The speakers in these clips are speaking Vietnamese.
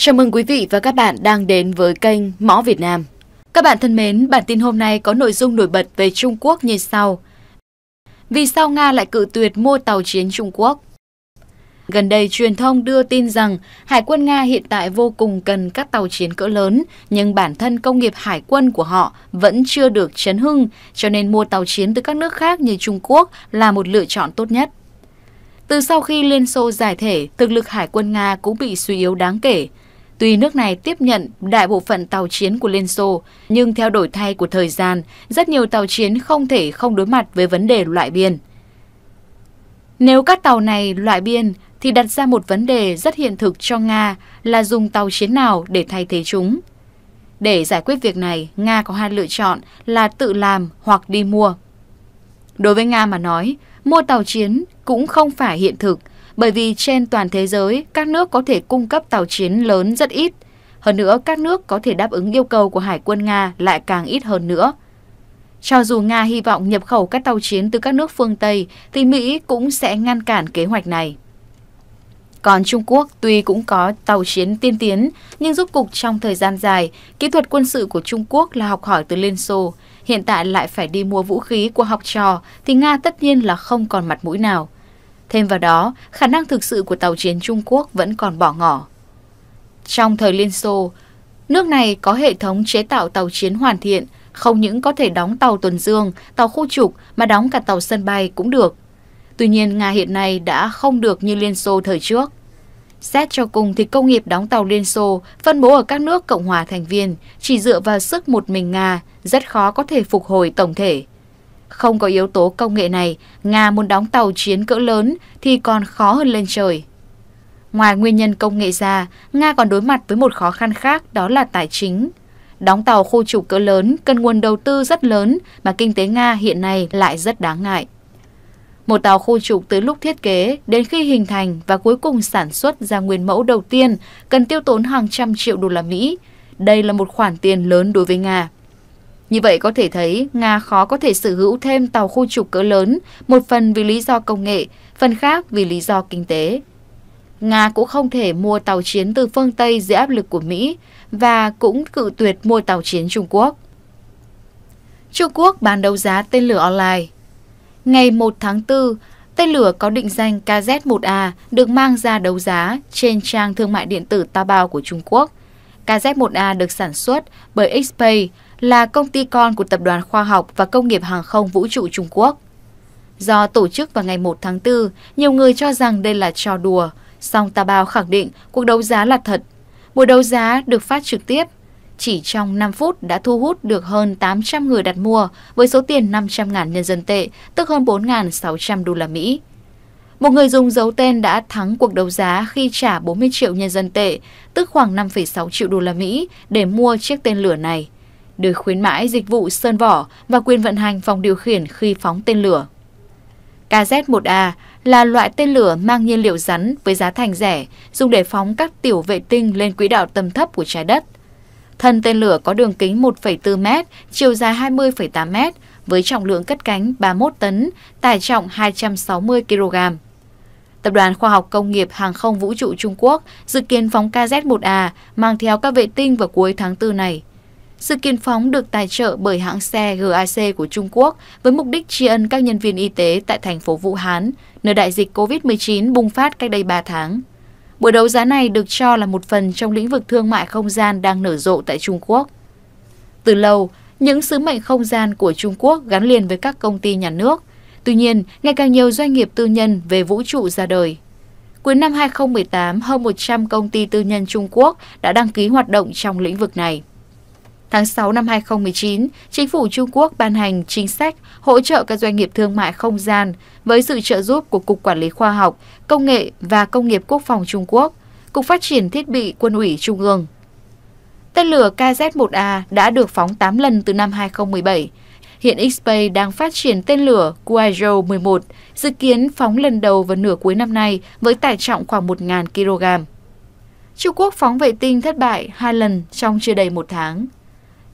Chào mừng quý vị và các bạn đang đến với kênh Mõ Việt Nam. Các bạn thân mến, bản tin hôm nay có nội dung nổi bật về Trung Quốc như sau. Vì sao Nga lại cự tuyệt mua tàu chiến Trung Quốc? Gần đây, truyền thông đưa tin rằng Hải quân Nga hiện tại vô cùng cần các tàu chiến cỡ lớn, nhưng bản thân công nghiệp hải quân của họ vẫn chưa được chấn hưng, cho nên mua tàu chiến từ các nước khác như Trung Quốc là một lựa chọn tốt nhất. Từ sau khi Liên Xô giải thể, thực lực hải quân Nga cũng bị suy yếu đáng kể. Tuy nước này tiếp nhận đại bộ phận tàu chiến của Liên Xô, nhưng theo đổi thay của thời gian, rất nhiều tàu chiến không thể không đối mặt với vấn đề loại biên. Nếu các tàu này loại biên thì đặt ra một vấn đề rất hiện thực cho Nga là dùng tàu chiến nào để thay thế chúng. Để giải quyết việc này, Nga có hai lựa chọn là tự làm hoặc đi mua. Đối với Nga mà nói, mua tàu chiến cũng không phải hiện thực – bởi vì trên toàn thế giới, các nước có thể cung cấp tàu chiến lớn rất ít. Hơn nữa, các nước có thể đáp ứng yêu cầu của Hải quân Nga lại càng ít hơn nữa. Cho dù Nga hy vọng nhập khẩu các tàu chiến từ các nước phương Tây, thì Mỹ cũng sẽ ngăn cản kế hoạch này. Còn Trung Quốc tuy cũng có tàu chiến tiên tiến, nhưng rút cục trong thời gian dài, kỹ thuật quân sự của Trung Quốc là học hỏi từ Liên Xô. Hiện tại lại phải đi mua vũ khí của học trò, thì Nga tất nhiên là không còn mặt mũi nào. Thêm vào đó, khả năng thực sự của tàu chiến Trung Quốc vẫn còn bỏ ngỏ. Trong thời Liên Xô, nước này có hệ thống chế tạo tàu chiến hoàn thiện, không những có thể đóng tàu tuần dương, tàu khu trục mà đóng cả tàu sân bay cũng được. Tuy nhiên, Nga hiện nay đã không được như Liên Xô thời trước. Xét cho cùng thì công nghiệp đóng tàu Liên Xô phân bố ở các nước Cộng hòa thành viên chỉ dựa vào sức một mình Nga rất khó có thể phục hồi tổng thể. Không có yếu tố công nghệ này, Nga muốn đóng tàu chiến cỡ lớn thì còn khó hơn lên trời. Ngoài nguyên nhân công nghệ ra, Nga còn đối mặt với một khó khăn khác đó là tài chính. Đóng tàu khu trục cỡ lớn cần nguồn đầu tư rất lớn mà kinh tế Nga hiện nay lại rất đáng ngại. Một tàu khu trục từ lúc thiết kế đến khi hình thành và cuối cùng sản xuất ra nguyên mẫu đầu tiên cần tiêu tốn hàng trăm triệu đô la Mỹ. Đây là một khoản tiền lớn đối với Nga. Như vậy có thể thấy, Nga khó có thể sở hữu thêm tàu khu trục cỡ lớn, một phần vì lý do công nghệ, phần khác vì lý do kinh tế. Nga cũng không thể mua tàu chiến từ phương Tây dưới áp lực của Mỹ và cũng cự tuyệt mua tàu chiến Trung Quốc. Trung Quốc bán đấu giá tên lửa online Ngày 1 tháng 4, tên lửa có định danh KZ-1A được mang ra đấu giá trên trang thương mại điện tử Taobao của Trung Quốc. KZ-1A được sản xuất bởi Xpay, là công ty con của Tập đoàn Khoa học và Công nghiệp Hàng không Vũ trụ Trung Quốc. Do tổ chức vào ngày 1 tháng 4, nhiều người cho rằng đây là trò đùa, song Tabao khẳng định cuộc đấu giá là thật. Buổi đấu giá được phát trực tiếp, chỉ trong 5 phút đã thu hút được hơn 800 người đặt mua với số tiền 500.000 nhân dân tệ, tức hơn 4.600 đô la Mỹ. Một người dùng dấu tên đã thắng cuộc đấu giá khi trả 40 triệu nhân dân tệ, tức khoảng 5,6 triệu đô la Mỹ để mua chiếc tên lửa này được khuyến mãi dịch vụ sơn vỏ và quyền vận hành phòng điều khiển khi phóng tên lửa. KZ-1A là loại tên lửa mang nhiên liệu rắn với giá thành rẻ, dùng để phóng các tiểu vệ tinh lên quỹ đạo tầm thấp của trái đất. Thân tên lửa có đường kính 1,4m, chiều dài 20,8m, với trọng lượng cất cánh 31 tấn, tải trọng 260 kg. Tập đoàn Khoa học Công nghiệp Hàng không Vũ trụ Trung Quốc dự kiến phóng KZ-1A mang theo các vệ tinh vào cuối tháng 4 này. Sự kiện phóng được tài trợ bởi hãng xe GAC của Trung Quốc với mục đích tri ân các nhân viên y tế tại thành phố Vũ Hán, nơi đại dịch COVID-19 bùng phát cách đây 3 tháng. Buổi đấu giá này được cho là một phần trong lĩnh vực thương mại không gian đang nở rộ tại Trung Quốc. Từ lâu, những sứ mệnh không gian của Trung Quốc gắn liền với các công ty nhà nước. Tuy nhiên, ngày càng nhiều doanh nghiệp tư nhân về vũ trụ ra đời. Cuối năm 2018, hơn 100 công ty tư nhân Trung Quốc đã đăng ký hoạt động trong lĩnh vực này. Tháng 6 năm 2019, chính phủ Trung Quốc ban hành chính sách hỗ trợ các doanh nghiệp thương mại không gian với sự trợ giúp của Cục Quản lý Khoa học, Công nghệ và Công nghiệp Quốc phòng Trung Quốc, Cục Phát triển Thiết bị Quân ủy Trung ương. Tên lửa KZ-1A đã được phóng 8 lần từ năm 2017. Hiện Xpay đang phát triển tên lửa Kuaizhou 11, dự kiến phóng lần đầu vào nửa cuối năm nay với tải trọng khoảng 1.000 kg. Trung Quốc phóng vệ tinh thất bại hai lần trong chưa đầy một tháng.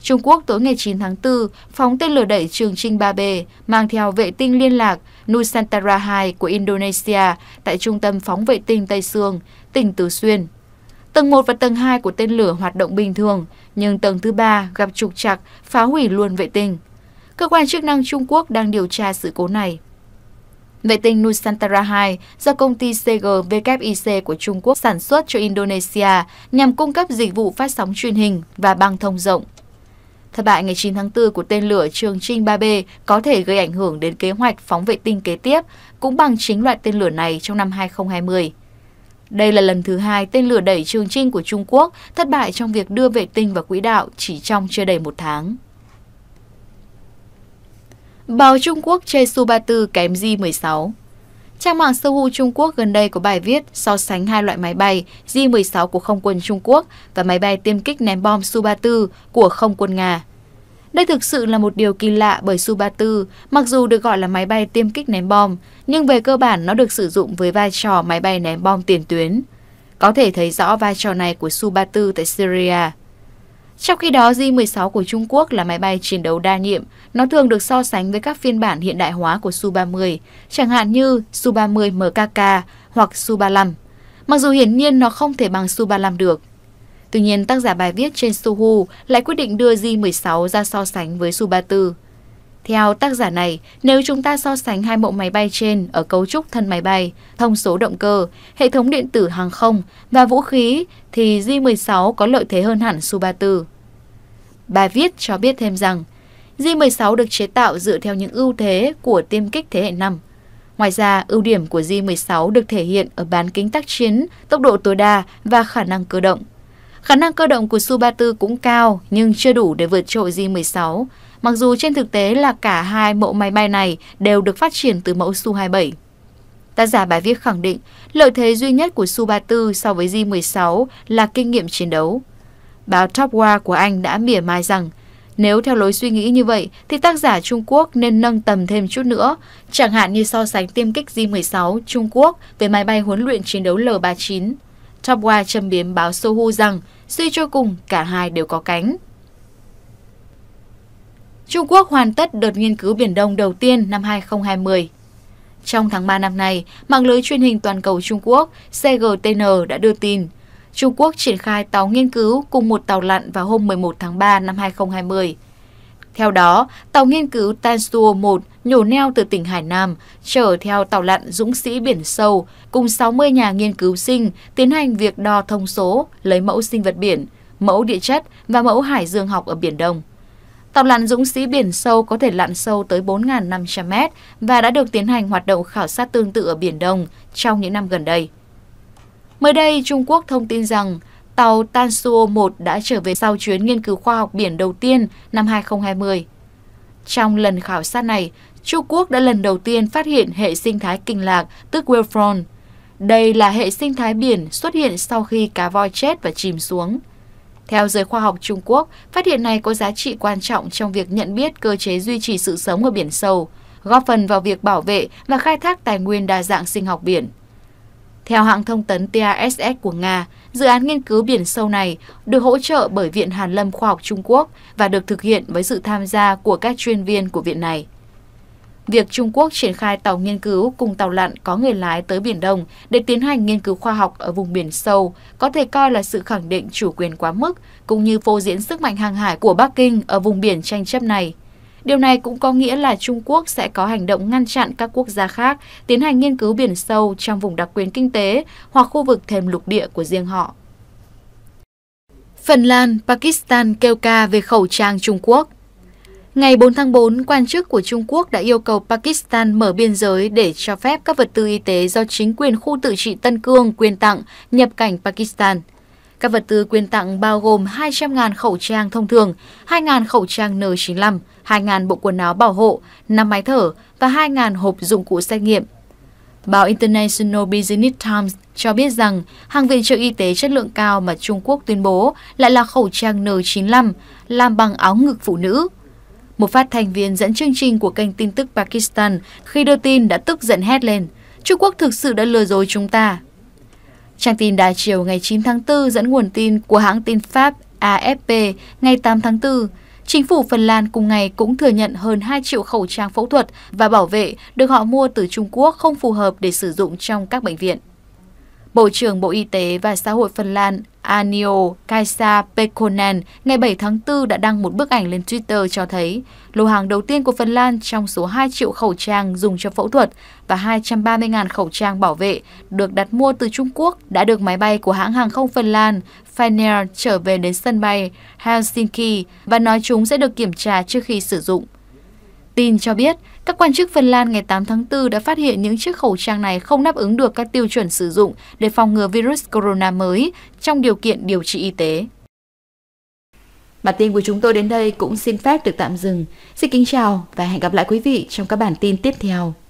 Trung Quốc tối ngày 9 tháng 4 phóng tên lửa đẩy Trường Trinh 3B mang theo vệ tinh liên lạc Nusantara 2 của Indonesia tại Trung tâm Phóng Vệ tinh Tây Sương, tỉnh Tứ Xuyên. Tầng 1 và tầng 2 của tên lửa hoạt động bình thường, nhưng tầng thứ 3 gặp trục trặc phá hủy luôn vệ tinh. Cơ quan chức năng Trung Quốc đang điều tra sự cố này. Vệ tinh Nusantara 2 do công ty CGWIC của Trung Quốc sản xuất cho Indonesia nhằm cung cấp dịch vụ phát sóng truyền hình và băng thông rộng. Thất bại ngày 9 tháng 4 của tên lửa Trường Trinh 3B có thể gây ảnh hưởng đến kế hoạch phóng vệ tinh kế tiếp, cũng bằng chính loại tên lửa này trong năm 2020. Đây là lần thứ hai tên lửa đẩy Trường Trinh của Trung Quốc thất bại trong việc đưa vệ tinh vào quỹ đạo chỉ trong chưa đầy một tháng. Báo Trung Quốc Chê Su Tư kém Di 16 Trang mạng Seoul Trung Quốc gần đây có bài viết so sánh hai loại máy bay J-16 của không quân Trung Quốc và máy bay tiêm kích ném bom Su-34 của không quân Nga. Đây thực sự là một điều kỳ lạ bởi Su-34, mặc dù được gọi là máy bay tiêm kích ném bom, nhưng về cơ bản nó được sử dụng với vai trò máy bay ném bom tiền tuyến. Có thể thấy rõ vai trò này của Su-34 tại Syria. Trong khi đó, J-16 của Trung Quốc là máy bay chiến đấu đa nhiệm. Nó thường được so sánh với các phiên bản hiện đại hóa của Su-30, chẳng hạn như Su-30 MKK hoặc Su-35. Mặc dù hiển nhiên nó không thể bằng Su-35 được. Tuy nhiên, tác giả bài viết trên Suhu lại quyết định đưa J-16 ra so sánh với Su-34. Theo tác giả này, nếu chúng ta so sánh hai mẫu máy bay trên ở cấu trúc thân máy bay, thông số động cơ, hệ thống điện tử hàng không và vũ khí thì J-16 có lợi thế hơn hẳn Su-34. Bài viết cho biết thêm rằng, J-16 được chế tạo dựa theo những ưu thế của tiêm kích thế hệ 5. Ngoài ra, ưu điểm của J-16 được thể hiện ở bán kính tác chiến, tốc độ tối đa và khả năng cơ động. Khả năng cơ động của Su-34 cũng cao nhưng chưa đủ để vượt trội J-16 mặc dù trên thực tế là cả hai mẫu máy bay này đều được phát triển từ mẫu Su-27. Tác giả bài viết khẳng định, lợi thế duy nhất của Su-34 so với J-16 là kinh nghiệm chiến đấu. Báo Top War của Anh đã mỉa mai rằng, nếu theo lối suy nghĩ như vậy, thì tác giả Trung Quốc nên nâng tầm thêm chút nữa, chẳng hạn như so sánh tiêm kích J-16 Trung Quốc với máy bay huấn luyện chiến đấu L-39. Top War châm biếm báo Sohu rằng, suy cho cùng cả hai đều có cánh. Trung Quốc hoàn tất đợt nghiên cứu Biển Đông đầu tiên năm 2020. Trong tháng 3 năm nay, mạng lưới truyền hình toàn cầu Trung Quốc CGTN đã đưa tin Trung Quốc triển khai tàu nghiên cứu cùng một tàu lặn vào hôm 11 tháng 3 năm 2020. Theo đó, tàu nghiên cứu Tansuo 1 nhổ neo từ tỉnh Hải Nam, chở theo tàu lặn Dũng sĩ Biển Sâu cùng 60 nhà nghiên cứu sinh tiến hành việc đo thông số, lấy mẫu sinh vật biển, mẫu địa chất và mẫu hải dương học ở Biển Đông. Tàu lặn Dũng Sĩ Biển Sâu có thể lặn sâu tới 4.500 mét và đã được tiến hành hoạt động khảo sát tương tự ở Biển Đông trong những năm gần đây. Mới đây, Trung Quốc thông tin rằng tàu Tansuo 1 đã trở về sau chuyến nghiên cứu khoa học biển đầu tiên năm 2020. Trong lần khảo sát này, Trung Quốc đã lần đầu tiên phát hiện hệ sinh thái kinh lạc, tức Whale Đây là hệ sinh thái biển xuất hiện sau khi cá voi chết và chìm xuống. Theo giới khoa học Trung Quốc, phát hiện này có giá trị quan trọng trong việc nhận biết cơ chế duy trì sự sống ở biển sâu, góp phần vào việc bảo vệ và khai thác tài nguyên đa dạng sinh học biển. Theo hãng thông tấn TASS của Nga, dự án nghiên cứu biển sâu này được hỗ trợ bởi Viện Hàn Lâm Khoa học Trung Quốc và được thực hiện với sự tham gia của các chuyên viên của viện này. Việc Trung Quốc triển khai tàu nghiên cứu cùng tàu lặn có người lái tới Biển Đông để tiến hành nghiên cứu khoa học ở vùng biển sâu có thể coi là sự khẳng định chủ quyền quá mức, cũng như phô diễn sức mạnh hàng hải của Bắc Kinh ở vùng biển tranh chấp này. Điều này cũng có nghĩa là Trung Quốc sẽ có hành động ngăn chặn các quốc gia khác tiến hành nghiên cứu biển sâu trong vùng đặc quyền kinh tế hoặc khu vực thềm lục địa của riêng họ. Phần Lan, Pakistan kêu ca về khẩu trang Trung Quốc Ngày 4 tháng 4, quan chức của Trung Quốc đã yêu cầu Pakistan mở biên giới để cho phép các vật tư y tế do chính quyền khu tự trị Tân Cương quyên tặng nhập cảnh Pakistan. Các vật tư quyên tặng bao gồm 200.000 khẩu trang thông thường, 2.000 khẩu trang N95, 2.000 bộ quần áo bảo hộ, 5 máy thở và 2.000 hộp dụng cụ xét nghiệm. Báo International Business Times cho biết rằng hàng viện trợ y tế chất lượng cao mà Trung Quốc tuyên bố lại là khẩu trang N95 làm bằng áo ngực phụ nữ, một phát thanh viên dẫn chương trình của kênh tin tức Pakistan khi đưa tin đã tức giận hét lên, Trung Quốc thực sự đã lừa dối chúng ta. Trang tin đa chiều ngày 9 tháng 4 dẫn nguồn tin của hãng tin Pháp AFP ngày 8 tháng 4, Chính phủ Phần Lan cùng ngày cũng thừa nhận hơn 2 triệu khẩu trang phẫu thuật và bảo vệ được họ mua từ Trung Quốc không phù hợp để sử dụng trong các bệnh viện. Bộ trưởng Bộ Y tế và Xã hội Phần Lan Anio Kaisa Pekonen ngày 7 tháng 4 đã đăng một bức ảnh lên Twitter cho thấy lô hàng đầu tiên của Phần Lan trong số 2 triệu khẩu trang dùng cho phẫu thuật và 230.000 khẩu trang bảo vệ được đặt mua từ Trung Quốc đã được máy bay của hãng hàng không Phần Lan Finnair trở về đến sân bay Helsinki và nói chúng sẽ được kiểm tra trước khi sử dụng. Tin cho biết, các quan chức Phần Lan ngày 8 tháng 4 đã phát hiện những chiếc khẩu trang này không đáp ứng được các tiêu chuẩn sử dụng để phòng ngừa virus corona mới trong điều kiện điều trị y tế. Bản tin của chúng tôi đến đây cũng xin phép được tạm dừng. Xin kính chào và hẹn gặp lại quý vị trong các bản tin tiếp theo.